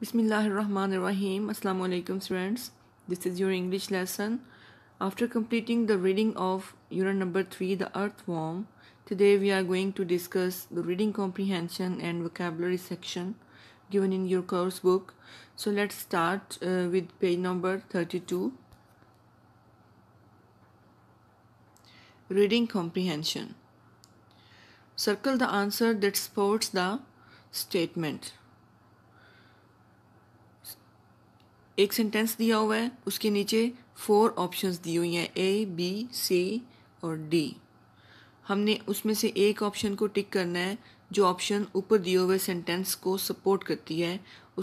Bismillahirrahmanirrahim. Assalamu alaikum friends. This is your English lesson. After completing the reading of unit number 3 the earthworm, today we are going to discuss the reading comprehension and vocabulary section given in your course book. So let's start uh, with page number 32. Reading comprehension. Circle the answer that supports the statement. एक sentence दिया हुआ है उसके नीचे four options दी हुई हैं A B C और D हमने उसमें से एक ऑप्शन को टिक करना है जो ऑप्शन ऊपर दिए हुए सेंटेंस को सपोर्ट करती है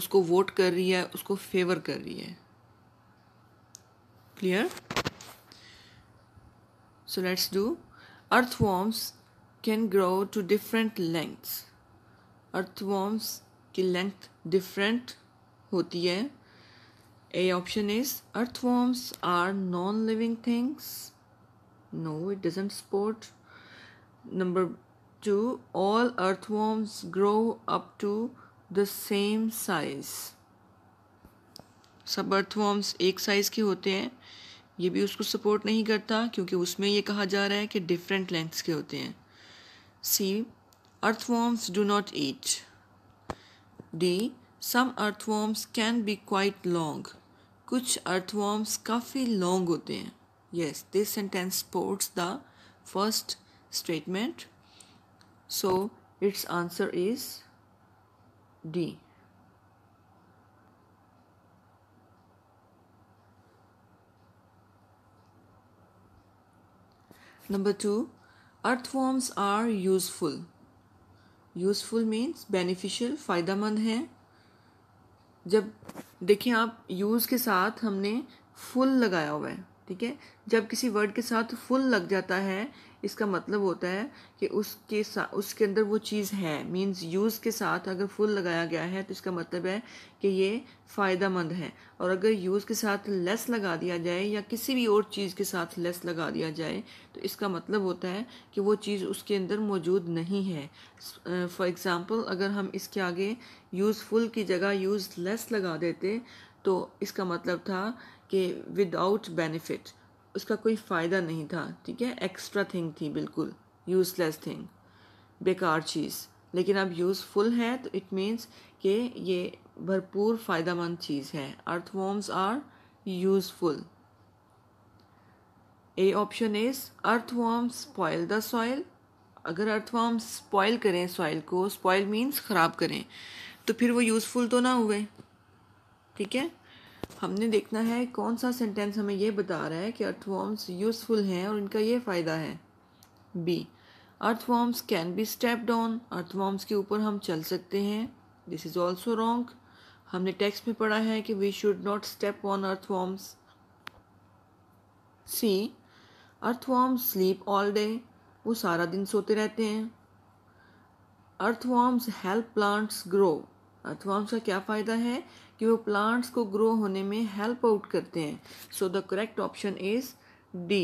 उसको वोट कर रही है उसको फेवर कर रही है clear so let's do earthworms can grow to different lengths worms की लेंथ डिफरेंट होती है A option is earthworms are non living things. No, it doesn't support. Number two, all earthworms grow up to the same size. सब earthworms एक size के होते हैं ये भी उसको सपोर्ट नहीं करता क्योंकि उसमें ये कहा जा रहा है कि डिफरेंट लेंथ्स के होते हैं C earthworms do not eat D some earthworms can be quite long कुछ अर्थवॉर्म्स काफ़ी लॉन्ग होते हैं yes this sentence supports the first statement so its answer is D number two earthworms are useful useful means beneficial फ़ायदा मंद हैं जब देखिए आप यूज़ के साथ हमने फुल लगाया हुआ है ठीक है जब किसी वर्ड के साथ फुल लग जाता है इसका मतलब होता है कि उसके साथ उसके अंदर वो चीज़ है मींस यूज़ के साथ अगर फुल लगाया गया है तो इसका मतलब है कि ये फ़ायदा मंद है और अगर यूज़ के साथ लेस लगा दिया जाए या किसी भी और चीज़ के साथ लेस लगा दिया जाए तो इसका मतलब होता है कि वो चीज़ उसके अंदर मौजूद नहीं है फॉर एग्ज़ाम्पल अगर हम इसके आगे यूज़फुल की जगह यूज़ लेस लगा देते तो इसका मतलब था कि विदाउट बेनिफिट उसका कोई फ़ायदा नहीं था ठीक है एक्स्ट्रा थिंग थी बिल्कुल यूज़लेस थिंग बेकार चीज़ लेकिन अब यूज़फुल है तो इट मीन्स कि ये भरपूर फ़ायदा मंद चीज़ है earthworms are useful A option is earthworm spoil the soil अगर अर्थवॉर्म स्पॉयल करें सॉयल को स्पॉयल मीन्स ख़राब करें तो फिर वो यूज़फुल तो ना हुए ठीक है हमने देखना है कौन सा सेंटेंस हमें यह बता रहा है कि अर्थवॉर्म्स यूज़फुल हैं और इनका ये फ़ायदा है B earthworms can be step down earthworms के ऊपर हम चल सकते हैं दिस इज़ ऑल्सो रॉन्ग हमने टेक्स्ट में पढ़ा है कि we should not step on earthworms C worms sleep all day वो सारा दिन सोते रहते हैं earthworms help plants grow earthworms का क्या फ़ायदा है कि वो प्लांट्स को ग्रो होने में हेल्प आउट करते हैं so the correct option is D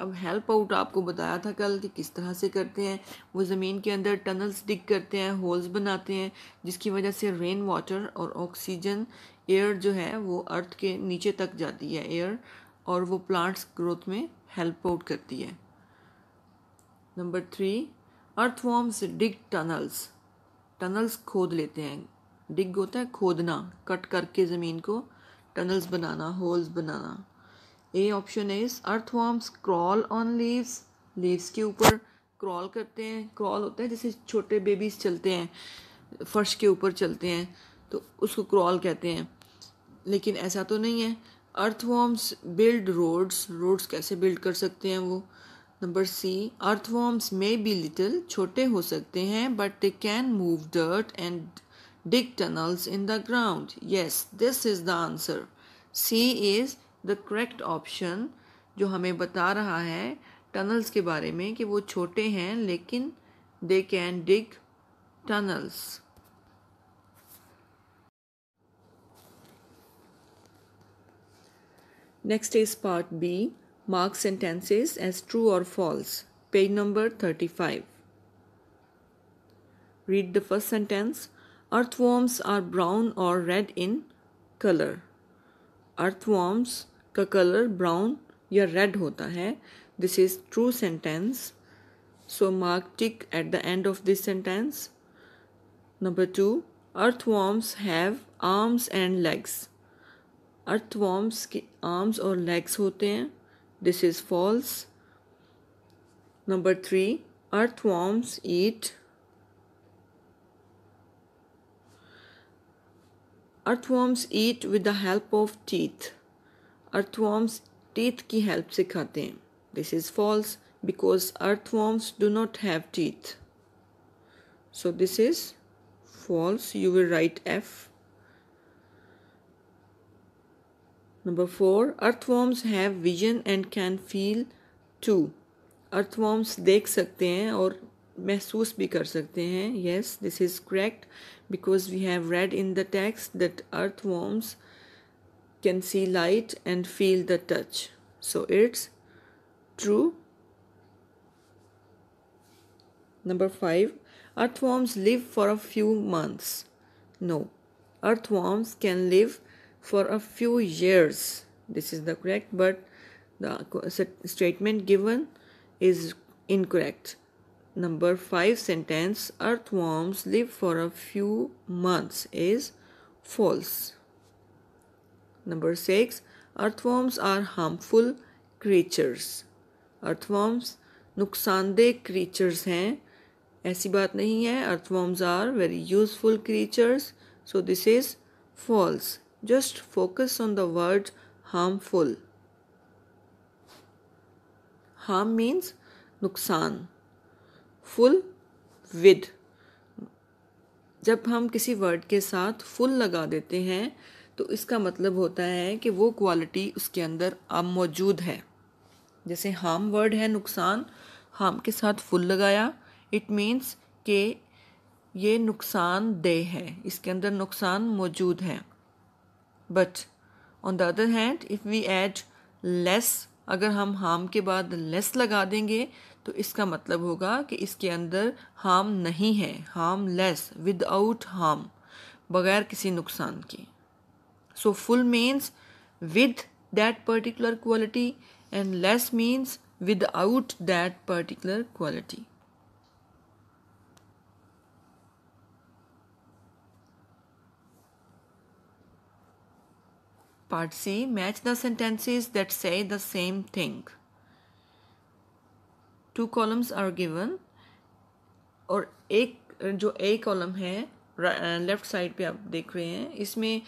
अब हेल्प आउट आपको बताया था कल कि किस तरह से करते हैं वो ज़मीन के अंदर टनल्स डिग करते हैं होल्स बनाते हैं जिसकी वजह से रेन वाटर और ऑक्सीजन एयर जो है वो अर्थ के नीचे तक जाती है एयर और वो प्लांट्स ग्रोथ में हेल्प आउट करती है number three earthworms dig tunnels tunnels खोद लेते हैं डिग होता है खोदना कट करके ज़मीन को टनल्स बनाना होल्स बनाना ए ऑप्शन है इस earthworms crawl on leaves leaves के ऊपर क्रॉल करते हैं क्रॉल होता है जैसे छोटे बेबीज़ चलते हैं फर्श के ऊपर चलते हैं तो उसको क्रॉल कहते हैं लेकिन ऐसा तो नहीं है earthworms build roads roads कैसे बिल्ड कर सकते हैं वो number C earthworms may be little छोटे हो सकते हैं but they can move dirt and dig tunnels in the ground yes this is the answer C is the correct option जो हमें बता रहा है टनल्स के बारे में कि वो छोटे हैं लेकिन they can dig tunnels next is part B Mark sentences as true or false. Page number 35. Read the first sentence. Earthworms are brown or red in color. Earthworms ka color brown ya red hota hai. This is true sentence. So mark tick at the end of this sentence. Number two, earthworms have arms and legs. Earthworms के arms और legs होते हैं This is false. Number 3. Earthworms eat Earthworms eat with the help of teeth. Earthworms teeth ki help se खाते This is false because earthworms do not have teeth. So this is false. You will write F Number 4. Earthworms have vision and can feel too. Earthworms देख सकते हैं और महसूस भी कर सकते हैं Yes, this is correct because we have read in the text that earthworms can see light and feel the touch. So it's true. Number five, earthworms live for a few months. No, earthworms can live for a few years. This is the correct, but the statement given is incorrect. Number 5 sentence earthworms live for a few months is false. Number 6 earthworms are harmful creatures. Earthworms नुकसानदेह creatures हैं ऐसी बात नहीं है Earthworms are very useful creatures, so this is false. Just focus on the word harmful. Harm means नुकसान full with जब हम किसी वर्ड के साथ फुल लगा देते हैं तो इसका मतलब होता है कि वो क्वालिटी उसके अंदर अब मौजूद है जैसे हार्म वर्ड है नुकसान हार्म के साथ फुल लगाया इट मीन्स के ये नुकसानदेह है इसके अंदर नुकसान मौजूद है but on the other hand if we add less अगर हम हार्म के बाद लेस लगा देंगे तो इसका मतलब होगा कि इसके अंदर हार्म नहीं है हार्म लेस विदाउट हार्म बगैर किसी नुकसान के so full means with that particular quality and less means without that particular quality Part C match the sentences that say the same thing. Two columns are given और एक जो A column है left side पे आप देख रहे हैं इसमें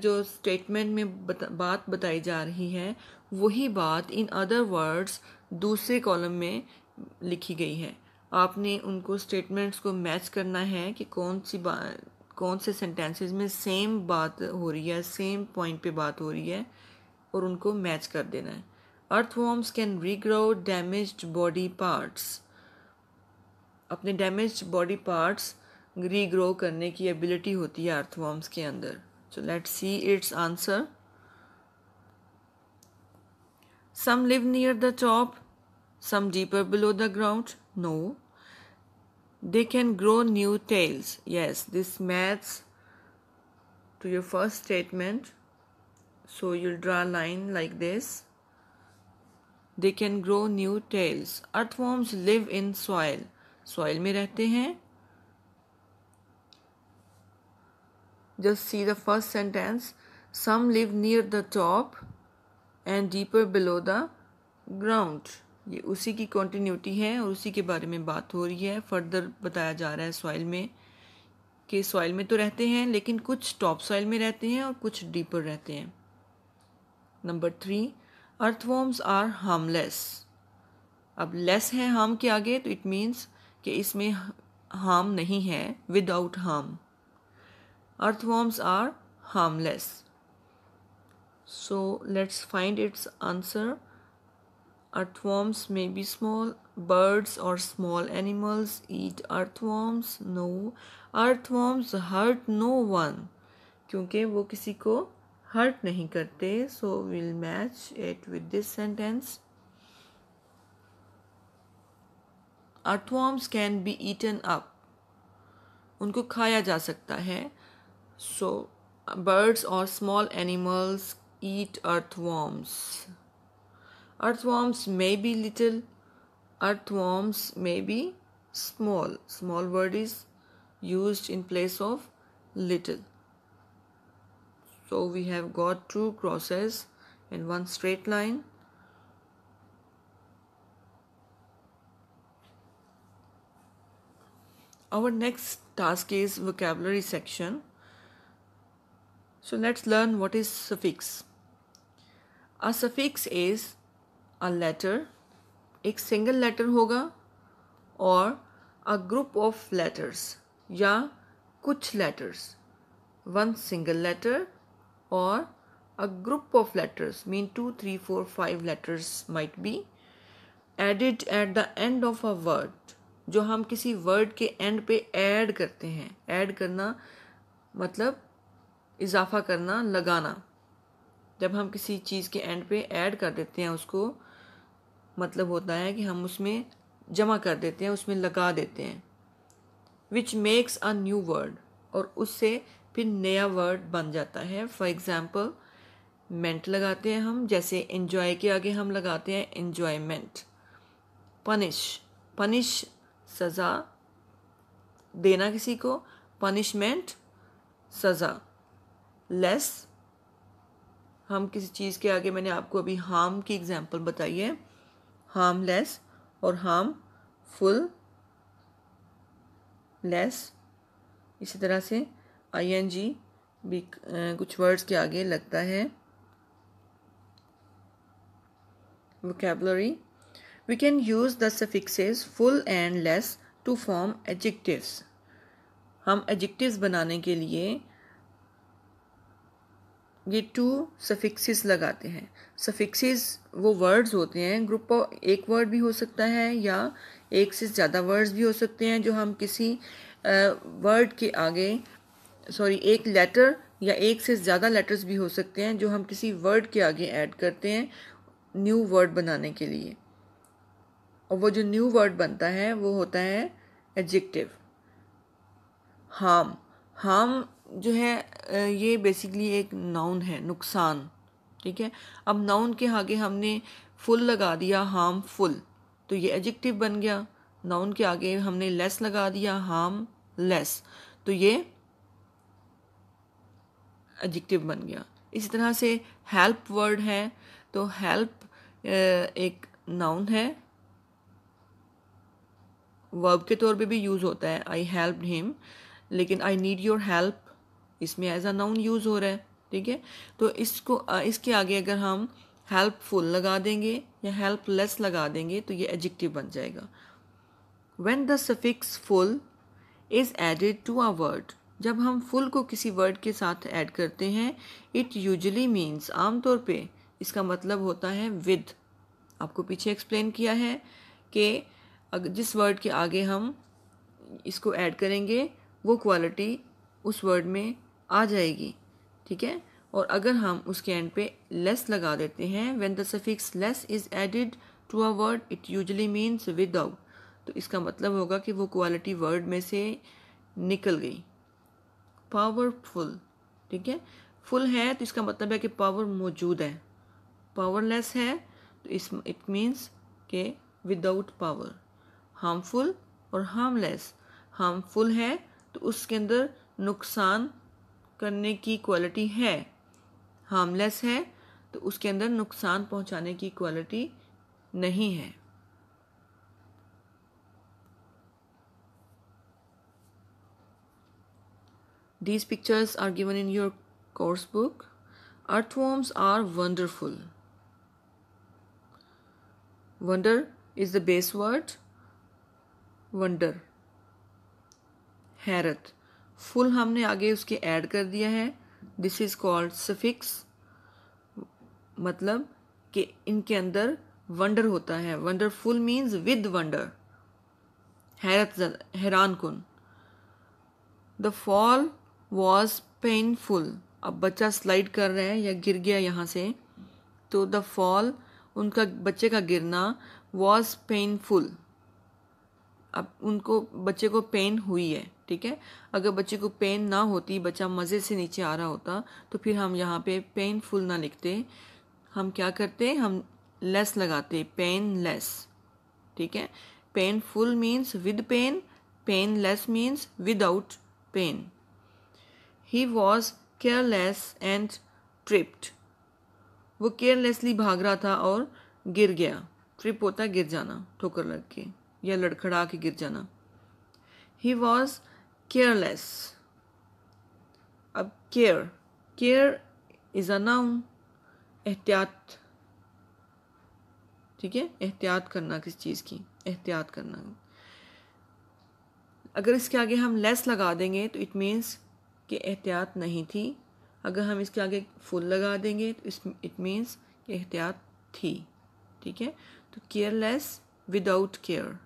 जो स्टेटमेंट में बता, बात बताई जा रही है वही बात इन अदर वर्ड्स दूसरे कॉलम में लिखी गई है आपने उनको स्टेटमेंट्स को मैच करना है कि कौन सी बात कौन से सेंटेंसेस में सेम बात हो रही है सेम पॉइंट पे बात हो रही है और उनको मैच कर देना है earthworms can regrow damage body parts अपने डैमेज बॉडी पार्ट्स रीग्रो करने की एबिलिटी होती है अर्थवॉर्म्स के अंदर so let see its answer some live near the top some deeper below the ground no They can grow new tails. Yes, this matches to your first statement. So you'll draw a line like this. They can grow new tails. Earthworms live in soil. Soil में रहते हैं. Just see the first sentence. Some live near the top and deeper below the ground. ये उसी की continuity है और उसी के बारे में बात हो रही है फर्दर बताया जा रहा है सॉइल में कि सॉइल में तो रहते हैं लेकिन कुछ टॉप सॉइल में रहते हैं और कुछ डीपर रहते हैं number three earthworms are harmless अब लेस है हार्म के आगे तो इट मीन्स कि इसमें हार्म नहीं है without harm earthworms are harmless so let's find its answer Earthworms may be small. Birds or small animals eat earthworms. No. Earthworms hurt no one. क्योंकि वो किसी को हर्ट नहीं करते so will match it with this sentence earthworms can be eaten up उनको खाया जा सकता है सो बर्ड्स और small animals eat earthworms Earthworms may be little, earthworms may be small. Small word is used in place of little. So we have got two crosses and one straight line. Our next task is vocabulary section. So let's learn what is suffix. A suffix is a letter एक single letter होगा और a group of letters या कुछ letters one single letter और a group of letters mean two three four five letters might be added at the end of a word जो हम किसी word के एंड पे ऐड करते हैं ऐड करना मतलब इजाफा करना लगाना जब हम किसी चीज़ के एंड पे ऐड कर देते हैं उसको मतलब होता है कि हम उसमें जमा कर देते हैं उसमें लगा देते हैं which makes a new word और उससे फिर नया वर्ड बन जाता है फॉर एग्ज़ाम्पल मेंट लगाते हैं हम जैसे इन्जॉय के आगे हम लगाते हैं इन्जॉयमेंट पनिश पनिश सज़ा देना किसी को पनिशमेंट सज़ा लेस हम किसी चीज़ के आगे मैंने आपको अभी हार्म की एग्ज़ाम्पल बताई है हार्मलेस और हार्मफुल लेस इसी तरह से आई एन जी भी कुछ वर्ड्स के आगे लगता है vocabulary we can use the suffixes full and less to form adjectives हम एडजेक्टिव्स बनाने के लिए ये टू सफिक्सिस लगाते हैं सफिक्सिस वो वर्ड्स होते हैं ग्रुप ऑफ एक वर्ड भी हो सकता है या एक से ज़्यादा वर्ड्स भी हो सकते हैं जो हम किसी वर्ड के आगे सॉरी एक लेटर या एक से ज़्यादा लेटर्स भी हो सकते हैं जो हम किसी वर्ड के आगे ऐड करते हैं न्यू वर्ड बनाने के लिए और वो जो न्यू वर्ड बनता है वो होता है एडजेक्टिव हार्म हार्म जो है ये बेसिकली एक नाउन है नुकसान ठीक है अब नाउन के आगे हमने फुल लगा दिया हार्म फुल तो ये एडजेक्टिव बन गया नाउन के आगे हमने लेस लगा दिया हार्म लेस तो ये एडजेक्टिव बन गया इसी तरह से हेल्प वर्ड है तो हेल्प एक नाउन है वर्ब के तौर पे भी यूज़ होता है आई हेल्प हिम लेकिन आई नीड योर हेल्प इसमें एज अ नाउन यूज़ हो रहा है ठीक है तो इसको इसके आगे अगर हम हेल्पफुल लगा देंगे या हेल्पलेस लगा देंगे तो ये एडजेक्टिव बन जाएगा when the suffix full is added to a word जब हम फुल को किसी वर्ड के साथ ऐड करते हैं इट यूजली मीन्स आमतौर पे इसका मतलब होता है विद आपको पीछे एक्सप्लेन किया है कि जिस वर्ड के आगे हम इसको ऐड करेंगे वो क्वालिटी उस वर्ड में आ जाएगी ठीक है और अगर हम उसके एंड पे लेस लगा देते हैं when the suffix less is added to a word it usually means without तो इसका मतलब होगा कि वो क्वालिटी वर्ड में से निकल गई पावरफुल ठीक है फुल है तो इसका मतलब है कि पावर मौजूद है पावरलेस है तो इस इट मीन्स के विदाउट पावर हार्मफुल और हार्मलेस हार्मफुल है तो उसके अंदर नुकसान करने की क्वालिटी है हार्मलेस है तो उसके अंदर नुकसान पहुंचाने की क्वालिटी नहीं है these pictures are given in your course book earthworms are wonderful wonder is the base word wonder हैरत फुल हमने आगे उसके ऐड कर दिया है दिस इज़ कॉल्ड सफिक्स मतलब कि इनके अंदर वंडर होता है वंडरफुल मीन्स विद वंडर हैरत हैरान कन द फॉल वॉज पेनफुल अब बच्चा स्लाइड कर रहा है या गिर गया यहाँ से तो द फॉल उनका बच्चे का गिरना वॉज पेनफुल अब उनको बच्चे को पेन हुई है ठीक है अगर बच्चे को पेन ना होती बच्चा मज़े से नीचे आ रहा होता तो फिर हम यहाँ पे पेनफुल ना लिखते हम क्या करते हम लेस लगाते पेन लेस ठीक है painful means with pain painless means without pain he was careless and tripped वो केयरलेसली भाग रहा था और गिर गया ट्रिप होता गिर जाना ठोकर लग के या लड़खड़ा के गिर जाना ही वॉज केयरलेस अब care care is a noun एहतियात ठीक है एहतियात करना किसी चीज़ की एहतियात करना अगर इसके आगे हम लेस लगा देंगे तो इट मीन्स कि एहतियात नहीं थी अगर हम इसके आगे फुल लगा देंगे तो इट मीन्स कि एहतियात थी ठीक है तो careless without care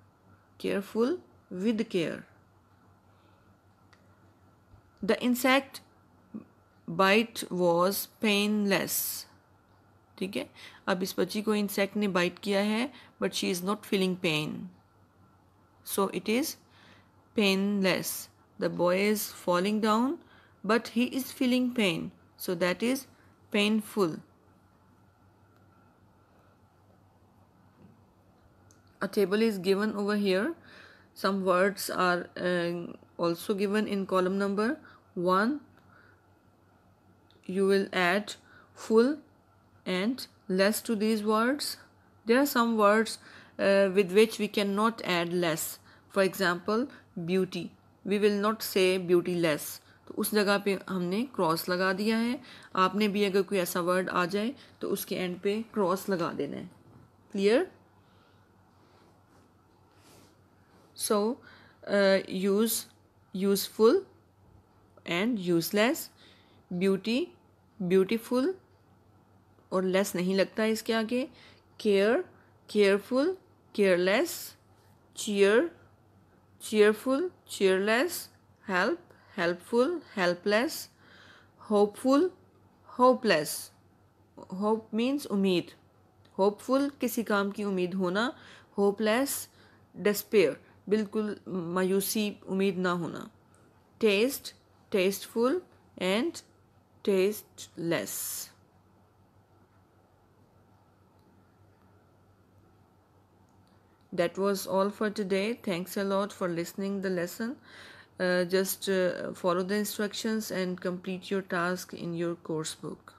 careful with care. The insect bite was painless. ठीक है अब इस बच्ची को इंसेक्ट ने बाइट किया है but she is not feeling pain so it is painless the boy is falling down but he is feeling pain so that is painful a table is given over here some words are uh, also given in column number 1 you will add full and less to these words there are some words uh, with which we cannot add less for example beauty we will not say beauty less तो उस जगह पे हमने cross लगा दिया है आपने भी अगर कोई ऐसा वर्ड आ जाए तो उसके एंड पे क्रॉस लगा देना है clear so uh, use useful and useless beauty beautiful और लेस नहीं लगता इसके आगे care careful careless cheer cheerful cheerless help helpful helpless hopeful hopeless hope means उम्मीद होपफुल किसी काम की उम्मीद होना होपलेस डिस्पेयर बिल्कुल मायूसी उम्मीद ना होना taste tasteful and tasteless that was all for today thanks a lot for listening the lesson just follow the instructions and complete your task in your course book